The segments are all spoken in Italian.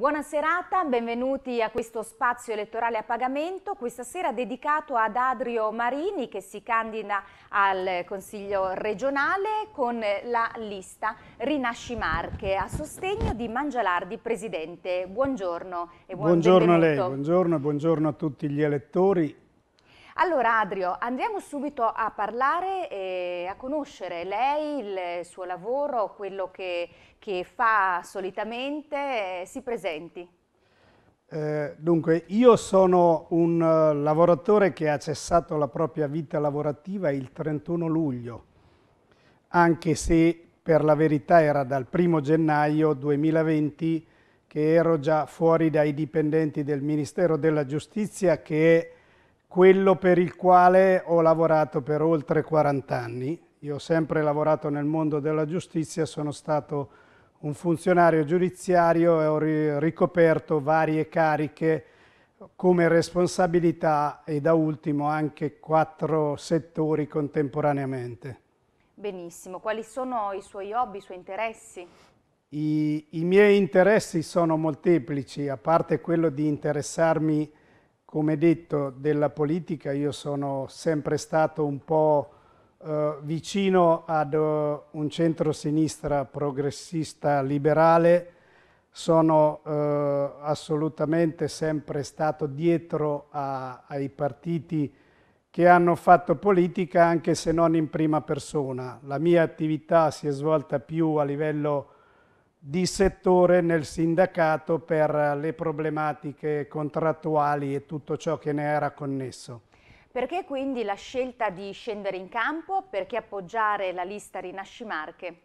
Buona serata, benvenuti a questo spazio elettorale a pagamento, questa sera dedicato ad Adrio Marini che si candida al Consiglio regionale con la lista Rinasci Marche a sostegno di Mangialardi Presidente. Buongiorno e buon buongiorno benvenuto. a lei, buongiorno, buongiorno a tutti gli elettori allora Adrio, andiamo subito a parlare e a conoscere lei, il suo lavoro, quello che, che fa solitamente, eh, si presenti. Eh, dunque, io sono un eh, lavoratore che ha cessato la propria vita lavorativa il 31 luglio, anche se per la verità era dal 1 gennaio 2020 che ero già fuori dai dipendenti del Ministero della Giustizia che è quello per il quale ho lavorato per oltre 40 anni. Io ho sempre lavorato nel mondo della giustizia, sono stato un funzionario giudiziario e ho ricoperto varie cariche come responsabilità e da ultimo anche quattro settori contemporaneamente. Benissimo, quali sono i suoi hobby, i suoi interessi? I, I miei interessi sono molteplici, a parte quello di interessarmi come detto, della politica io sono sempre stato un po' eh, vicino ad uh, un centro-sinistra progressista liberale, sono eh, assolutamente sempre stato dietro a, ai partiti che hanno fatto politica anche se non in prima persona. La mia attività si è svolta più a livello di settore nel sindacato per le problematiche contrattuali e tutto ciò che ne era connesso. Perché quindi la scelta di scendere in campo? Perché appoggiare la lista Rinascimarche?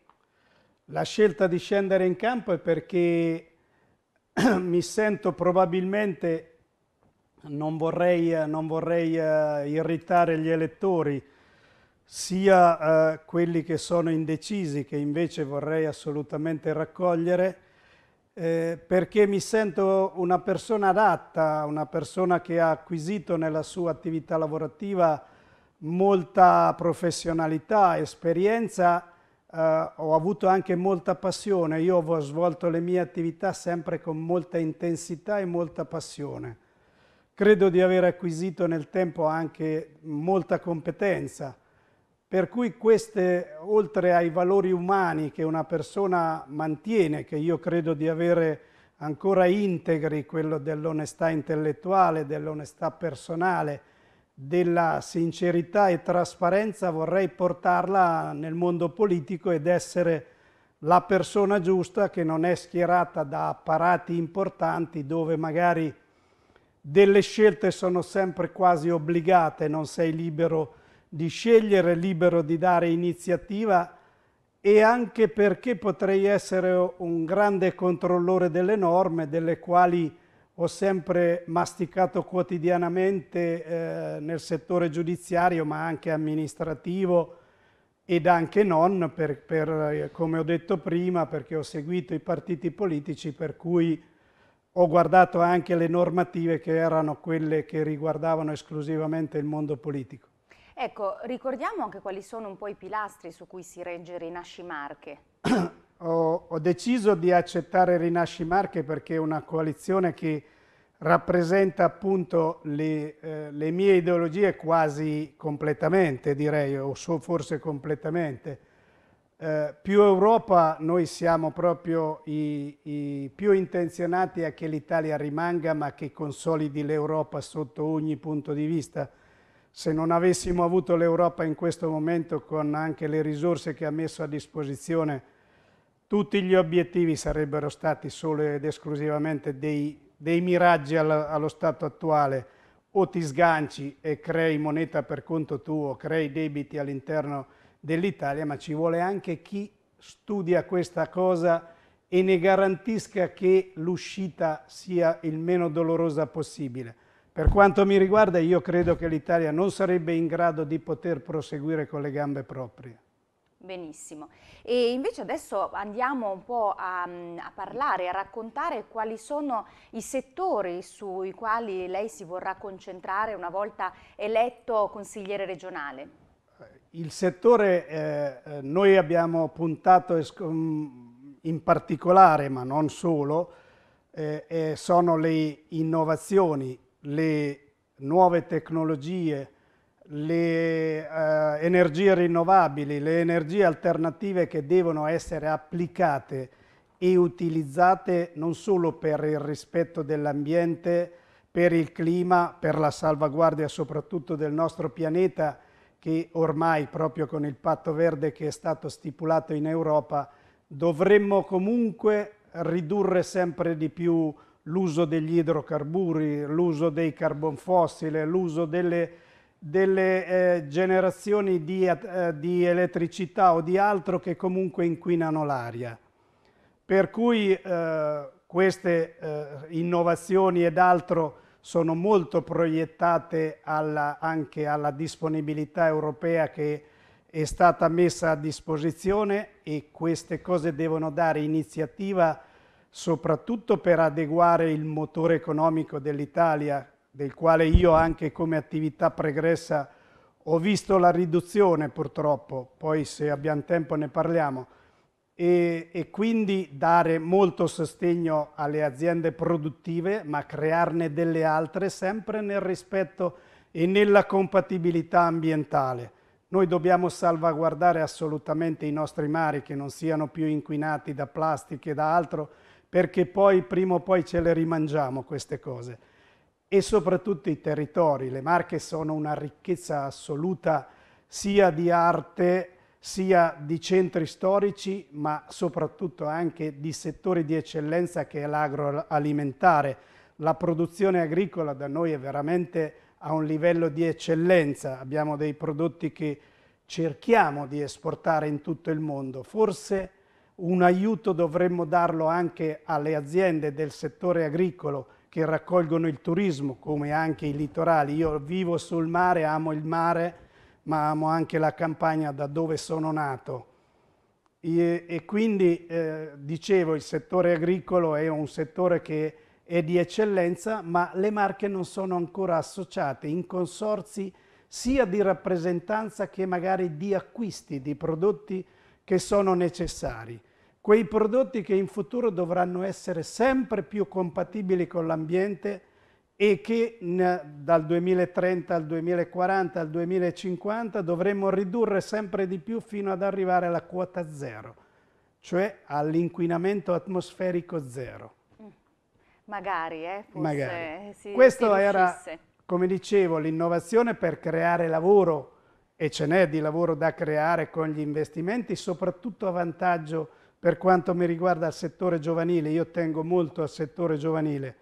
La scelta di scendere in campo è perché mi sento probabilmente, non vorrei, non vorrei eh, irritare gli elettori, sia eh, quelli che sono indecisi, che invece vorrei assolutamente raccogliere, eh, perché mi sento una persona adatta, una persona che ha acquisito nella sua attività lavorativa molta professionalità, esperienza, eh, ho avuto anche molta passione, io ho svolto le mie attività sempre con molta intensità e molta passione. Credo di aver acquisito nel tempo anche molta competenza per cui queste, oltre ai valori umani che una persona mantiene, che io credo di avere ancora integri, quello dell'onestà intellettuale, dell'onestà personale, della sincerità e trasparenza, vorrei portarla nel mondo politico ed essere la persona giusta che non è schierata da apparati importanti dove magari delle scelte sono sempre quasi obbligate, non sei libero di scegliere libero di dare iniziativa e anche perché potrei essere un grande controllore delle norme delle quali ho sempre masticato quotidianamente eh, nel settore giudiziario ma anche amministrativo ed anche non, per, per, eh, come ho detto prima, perché ho seguito i partiti politici, per cui ho guardato anche le normative che erano quelle che riguardavano esclusivamente il mondo politico. Ecco, ricordiamo anche quali sono un po' i pilastri su cui si regge Rinasci Marche. ho, ho deciso di accettare Rinasci Marche perché è una coalizione che rappresenta appunto le, eh, le, mie ideologie quasi completamente, direi, o so forse completamente. Eh, più Europa, noi siamo proprio i, i più intenzionati a che l'Italia rimanga, ma che consolidi l'Europa sotto ogni punto di vista se non avessimo avuto l'Europa in questo momento con anche le risorse che ha messo a disposizione, tutti gli obiettivi sarebbero stati solo ed esclusivamente dei, dei miraggi allo, allo stato attuale. O ti sganci e crei moneta per conto tuo, crei debiti all'interno dell'Italia, ma ci vuole anche chi studia questa cosa e ne garantisca che l'uscita sia il meno dolorosa possibile per quanto mi riguarda io credo che l'Italia non sarebbe in grado di poter proseguire con le gambe proprie. Benissimo. E invece adesso andiamo un po' a, mm, a, parlare, a raccontare quali sono i settori sui quali lei si vorrà concentrare una volta eletto consigliere regionale. Il settore, eh, eh noi abbiamo puntato mm, in particolare, ma non solo, eh, eh sono le innovazioni, le nuove tecnologie, le eh, energie rinnovabili, le energie alternative che devono essere applicate e utilizzate non solo per il rispetto dell'ambiente, per il clima, per la salvaguardia soprattutto del nostro pianeta che ormai proprio con il patto verde che è stato stipulato in Europa dovremmo comunque ridurre sempre di più l'uso degli idrocarburi, l'uso dei carbon fossile, l'uso delle, delle eh, generazioni di, eh, di, elettricità o di altro che comunque inquinano l'aria. Per cui eh, queste eh, innovazioni ed altro sono molto proiettate alla, anche alla disponibilità europea che è stata messa a disposizione e queste cose devono dare iniziativa soprattutto per adeguare il motore economico dell'Italia, del quale io anche come attività pregressa ho visto la riduzione purtroppo, poi se abbiamo tempo ne parliamo, e, e quindi dare molto sostegno alle aziende produttive, ma crearne delle altre sempre nel rispetto e nella compatibilità ambientale. Noi dobbiamo salvaguardare assolutamente i nostri mari che non siano più inquinati da plastiche e da altro, perché poi prima o poi ce le rimangiamo queste cose. E soprattutto i territori, le Marche sono una ricchezza assoluta sia di arte sia di centri storici, ma soprattutto anche di settori di eccellenza che è l'agroalimentare. La produzione agricola da noi è veramente a un livello di eccellenza, abbiamo dei prodotti che cerchiamo di esportare in tutto il mondo, forse un aiuto dovremmo darlo anche alle aziende del settore agricolo che raccolgono il turismo, come anche i litorali. Io vivo sul mare, amo il mare, ma amo anche la campagna da dove sono nato. E, e quindi, eh, dicevo, il settore agricolo è un settore che è di eccellenza, ma le marche non sono ancora associate in consorzi sia di rappresentanza che magari di acquisti di prodotti che sono necessari, quei prodotti che in futuro dovranno essere sempre più compatibili con l'ambiente e che dal 2030 al 2040 al 2050 dovremmo ridurre sempre di più fino ad arrivare alla quota zero, cioè all'inquinamento atmosferico zero. Mm. Magari, eh, Magari. Si, Questo si era, come dicevo, l'innovazione per creare lavoro e ce n'è di lavoro da creare con gli investimenti, soprattutto a vantaggio per quanto mi riguarda il settore giovanile, io tengo molto al settore giovanile.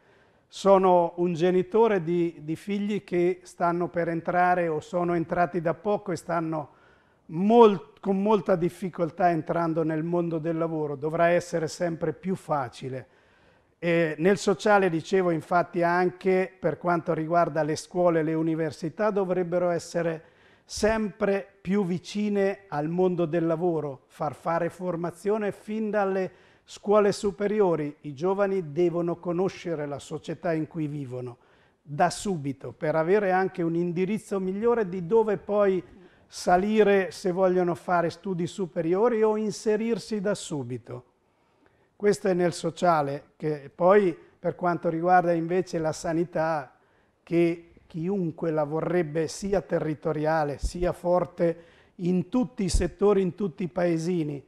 Sono un genitore di, di figli che stanno per entrare o sono entrati da poco e stanno molt, con molta difficoltà entrando nel mondo del lavoro, dovrà essere sempre più facile. E nel sociale, dicevo, infatti anche per quanto riguarda le scuole e le università dovrebbero essere sempre più vicine al mondo del lavoro, far fare formazione fin dalle scuole superiori. I giovani devono conoscere la società in cui vivono da subito per avere anche un indirizzo migliore di dove poi salire se vogliono fare studi superiori o inserirsi da subito. Questo è nel sociale, che poi per quanto riguarda invece la sanità, che chiunque la vorrebbe sia territoriale, sia forte in tutti i settori, in tutti i paesini.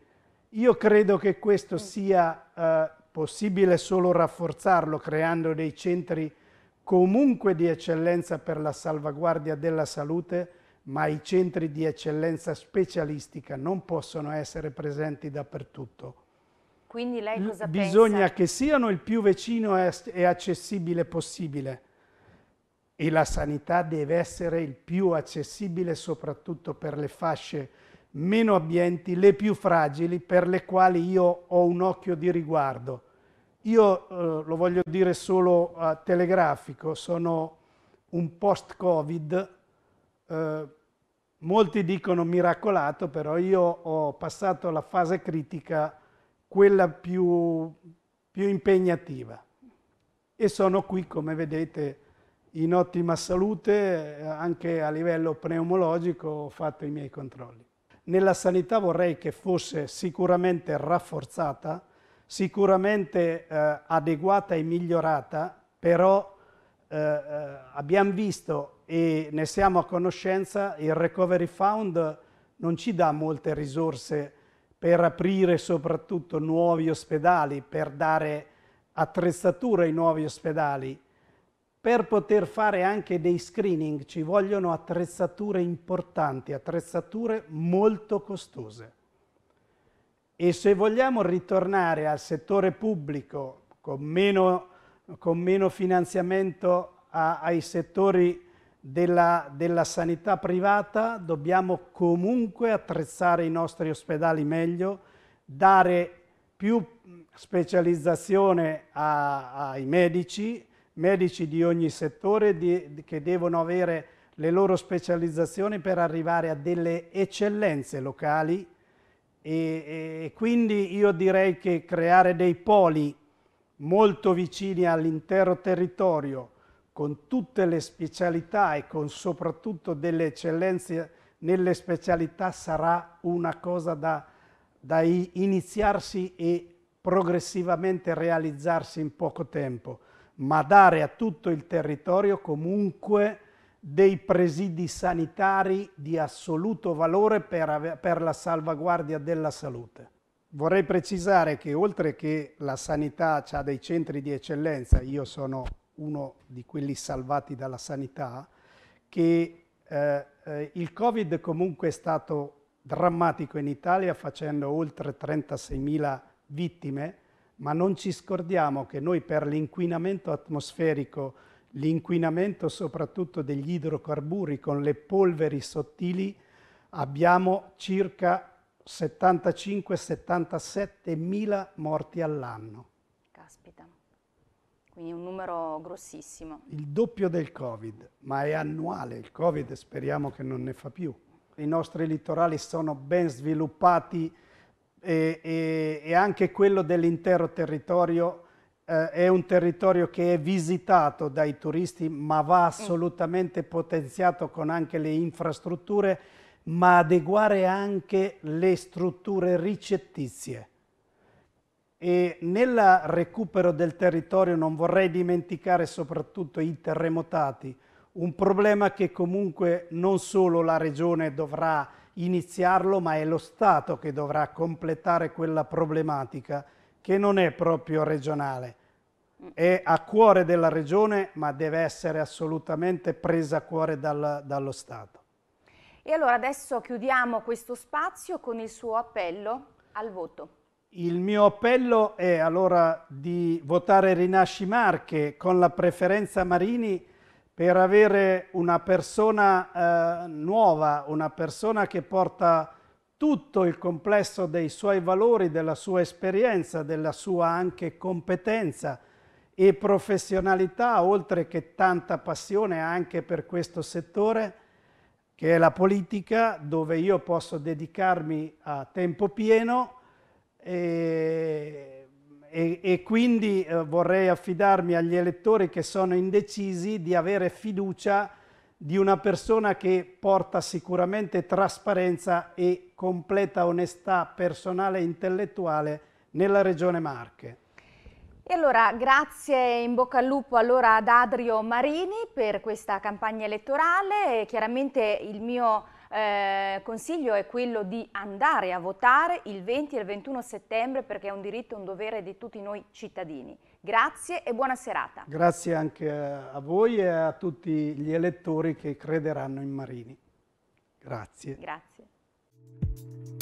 Io credo che questo mm. sia eh, possibile solo rafforzarlo creando dei centri comunque di eccellenza per la salvaguardia della salute, ma i centri di eccellenza specialistica non possono essere presenti dappertutto. Quindi lei cosa L- pensa? Bisogna che siano il più vicino e accessibile possibile e la sanità deve essere il più accessibile soprattutto per le fasce meno abbienti, le più fragili, per le quali io ho un occhio di riguardo. Io eh, lo voglio dire solo eh, telegrafico, sono un post-Covid, eh, molti dicono miracolato, però io ho passato la fase critica, quella più, più impegnativa, e sono qui, come vedete, in ottima salute eh, anche a livello pneumologico ho fatto i miei controlli. Nella sanità vorrei che fosse sicuramente rafforzata, sicuramente eh, adeguata e migliorata, però eh, eh abbiamo visto e ne siamo a conoscenza, il Recovery Fund non ci dà molte risorse per aprire soprattutto nuovi ospedali, per dare attrezzature ai nuovi ospedali per poter fare anche dei screening ci vogliono attrezzature importanti, attrezzature molto costose. E se vogliamo ritornare al settore pubblico con meno, con meno finanziamento a, ai settori della, della sanità privata, dobbiamo comunque attrezzare i nostri ospedali meglio, dare più specializzazione a, ai medici, medici di ogni settore di, che devono avere le loro specializzazioni per arrivare a delle eccellenze locali e, e quindi io direi che creare dei poli molto vicini all'intero territorio con tutte le specialità e con soprattutto delle eccellenze nelle specialità sarà una cosa da, da iniziarsi e progressivamente realizzarsi in poco tempo ma dare a tutto il territorio comunque dei presidi sanitari di assoluto valore per, per, la salvaguardia della salute. Vorrei precisare che oltre che la sanità ha dei centri di eccellenza, io sono uno di quelli salvati dalla sanità, che eh, eh, il Covid comunque è stato drammatico in Italia facendo oltre 36.000 vittime, ma non ci scordiamo che noi per l'inquinamento atmosferico, l'inquinamento soprattutto degli idrocarburi con le polveri sottili, abbiamo circa 75-77 mila morti all'anno. Caspita, quindi un numero grossissimo. Il doppio del Covid, ma è annuale, il Covid speriamo che non ne fa più. I nostri litorali sono ben sviluppati, e, e, e anche quello dell'intero territorio eh, è un territorio che è visitato dai turisti ma va mm. assolutamente potenziato con anche le infrastrutture ma adeguare anche le strutture ricettizie. E nel recupero del territorio non vorrei dimenticare soprattutto i terremotati, un problema che comunque non solo la Regione dovrà iniziarlo, ma è lo Stato che dovrà completare quella problematica che non è proprio regionale. È a cuore della regione, ma deve essere assolutamente presa a cuore dal, dallo Stato. E allora adesso chiudiamo questo spazio con il suo appello al voto. Il mio appello è allora di votare Rinasci Marche con la preferenza Marini per avere una persona eh, nuova, una persona che porta tutto il complesso dei suoi valori, della sua esperienza, della sua anche competenza e professionalità, oltre che tanta passione anche per questo settore che è la politica, dove io posso dedicarmi a tempo pieno e e, e, quindi eh, vorrei affidarmi agli elettori che sono indecisi di avere fiducia di una persona che porta sicuramente trasparenza e completa onestà personale e intellettuale nella regione Marche. E allora grazie in bocca al lupo allora ad Adrio Marini per questa campagna elettorale. Chiaramente il mio eh, consiglio è quello di andare a votare il 20 e il 21 settembre perché è un diritto e un dovere di tutti noi cittadini. Grazie e buona serata. Grazie anche a voi e a tutti gli elettori che crederanno in Marini. Grazie. Grazie.